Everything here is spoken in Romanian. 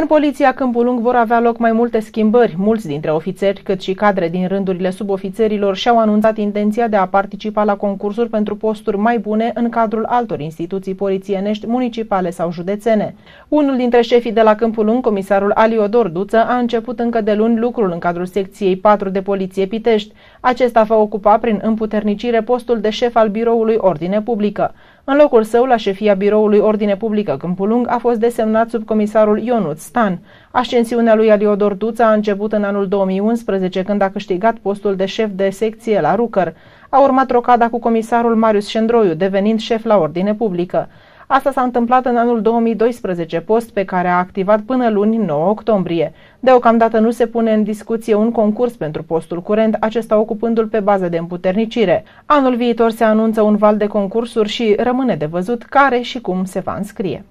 În poliția Câmpulung vor avea loc mai multe schimbări. Mulți dintre ofițeri, cât și cadre din rândurile subofițerilor, și-au anunțat intenția de a participa la concursuri pentru posturi mai bune în cadrul altor instituții polițienești, municipale sau județene. Unul dintre șefii de la Câmpulung, comisarul Aliodor Duță, a început încă de luni lucrul în cadrul secției 4 de poliție Pitești. Acesta va ocupa prin împuternicire postul de șef al biroului Ordine Publică. În locul său, la șefia biroului Ordine Publică Câmpulung, a fost desemnat subcomisarul Ionut Stan. Ascensiunea lui Aliodor Duța a început în anul 2011, când a câștigat postul de șef de secție la Rucăr. A urmat rocada cu comisarul Marius Șendroiu, devenind șef la Ordine Publică. Asta s-a întâmplat în anul 2012, post pe care a activat până luni 9 octombrie. Deocamdată nu se pune în discuție un concurs pentru postul curent, acesta ocupându-l pe bază de împuternicire. Anul viitor se anunță un val de concursuri și rămâne de văzut care și cum se va înscrie.